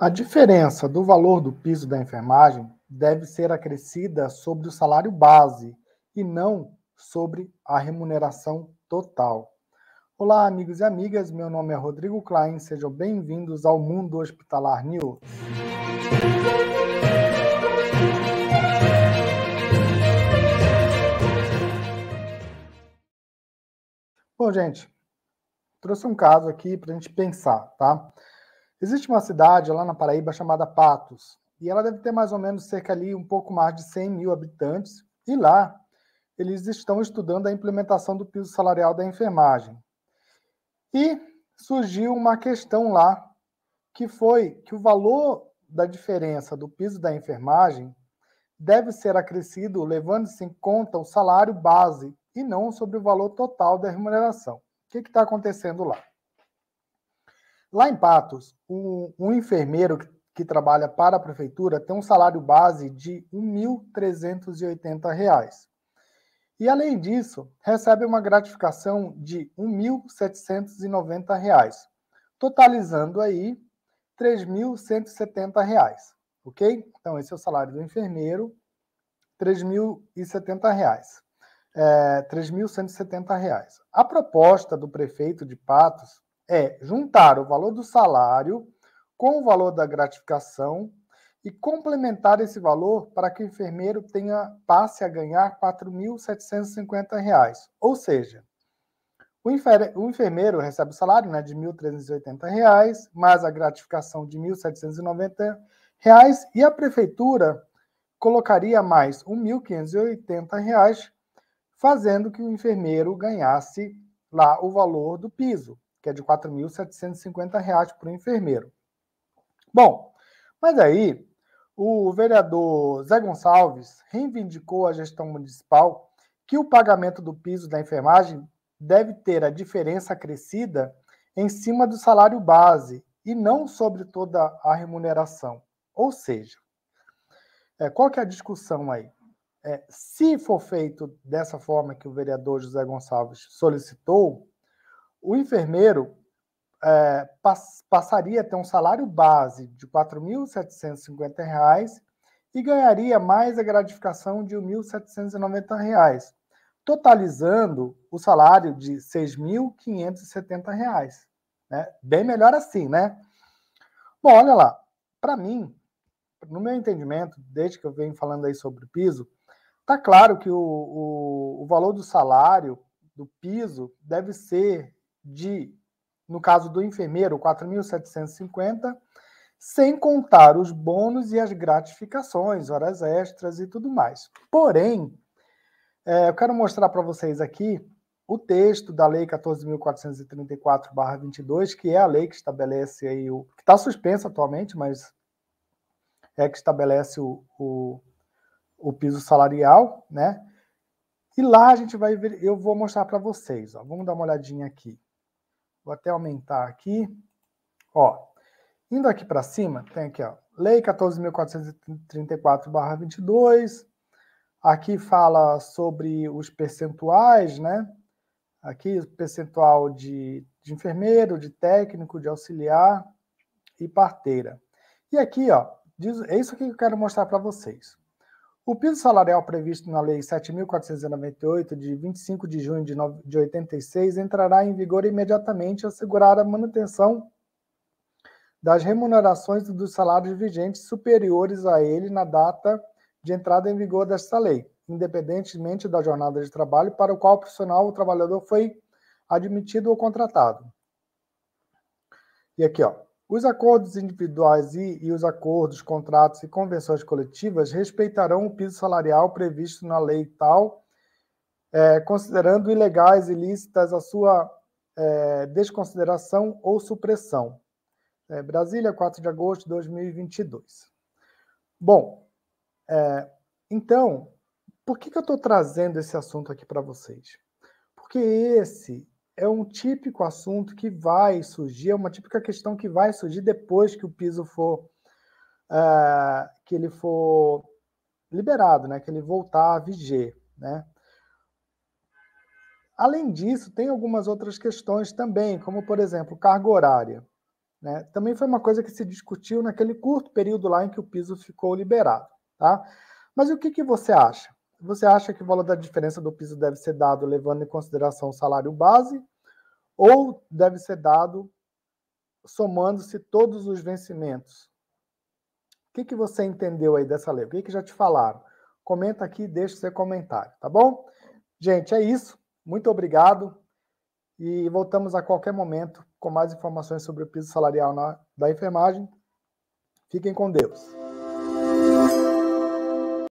A diferença do valor do piso da enfermagem deve ser acrescida sobre o salário base e não sobre a remuneração total. Olá, amigos e amigas, meu nome é Rodrigo Klein, sejam bem-vindos ao Mundo Hospitalar News. Bom, gente, trouxe um caso aqui para a gente pensar, tá? Existe uma cidade lá na Paraíba chamada Patos, e ela deve ter mais ou menos cerca ali um pouco mais de 100 mil habitantes, e lá eles estão estudando a implementação do piso salarial da enfermagem. E surgiu uma questão lá, que foi que o valor da diferença do piso da enfermagem deve ser acrescido levando-se em conta o salário base e não sobre o valor total da remuneração. O que está acontecendo lá? Lá em Patos, um, um enfermeiro que, que trabalha para a prefeitura tem um salário base de R$ 1.380. E, além disso, recebe uma gratificação de R$ 1.790, totalizando aí R$ 3.170, ok? Então, esse é o salário do enfermeiro, R$ 3.070. É, R$ 3.170. A proposta do prefeito de Patos é juntar o valor do salário com o valor da gratificação e complementar esse valor para que o enfermeiro tenha passe a ganhar R$ 4.750. Ou seja, o, enfer o, enfermeiro recebe o salário né, de R$ 1.380, mais a gratificação de R$ 1.790, e a prefeitura colocaria mais R$ 1.580, fazendo que o enfermeiro ganhasse lá o valor do piso, que é de R$ 4.750 para o enfermeiro. Bom, mas aí o vereador Zé Gonçalves reivindicou à gestão municipal que o pagamento do piso da enfermagem deve ter a diferença acrescida em cima do salário base e não sobre toda a remuneração. Ou seja, é, qual que é a discussão aí? É, se for feito dessa forma que o vereador José Gonçalves solicitou, o enfermeiro é, pass passaria a ter um salário base de R$ 4.750 e ganharia mais a gratificação de R$ 1.790, totalizando o salário de R$ 6.570. Né? Bem melhor assim, né? Bom, olha lá, para mim, no meu entendimento, desde que eu venho falando aí sobre o piso, está claro que o, o, o valor do salário, do piso, deve ser de, no caso do enfermeiro, 4.750, sem contar os bônus e as gratificações, horas extras e tudo mais. Porém, é, eu quero mostrar para vocês aqui o texto da Lei 14.434/22, que é a lei que estabelece aí o que está suspensa atualmente, mas é que estabelece o, o, o piso salarial, né? E lá a gente vai ver, eu vou mostrar para vocês. Ó. Vamos dar uma olhadinha aqui. Vou até aumentar aqui. Ó, indo aqui para cima, tem aqui, ó, Lei 14.434-22. Aqui fala sobre os percentuais, né? Aqui, percentual de, de enfermeiro, de técnico, de auxiliar e parteira. E aqui, ó, diz, é isso que eu quero mostrar para vocês. O piso salarial previsto na Lei 7.498, de 25 de junho de, 86, entrará em vigor imediatamente a assegurar a manutenção das remunerações dos salários vigentes superiores a ele na data de entrada em vigor desta lei, independentemente da jornada de trabalho para o qual o profissional ou trabalhador foi admitido ou contratado. E aqui, ó, os acordos individuais e, e os acordos, contratos e convenções coletivas respeitarão o piso salarial previsto na lei tal, é, considerando ilegais e ilícitas a sua é, desconsideração ou supressão. É, Brasília, 4 de agosto de 2022. Bom, é, então, por que, que eu estou trazendo esse assunto aqui para vocês? Porque esse é um típico assunto que vai surgir, é uma típica questão que vai surgir depois que o piso for uh, que ele for liberado, né? Que ele voltar a viger, né? Além disso, tem algumas outras questões também, como por exemplo, carga horária. Né? Também foi uma coisa que se discutiu naquele curto período lá em que o piso ficou liberado, tá? Mas o que, que você acha? Você acha que o valor da diferença do piso deve ser dado levando em consideração o salário base ou deve ser dado somando-se todos os vencimentos? O que, que você entendeu aí dessa lei? O que, que já te falaram? Comenta aqui e deixa seu comentário, tá bom? Gente, é isso. Muito obrigado. E voltamos a qualquer momento com mais informações sobre o piso salarial na, da enfermagem. Fiquem com Deus.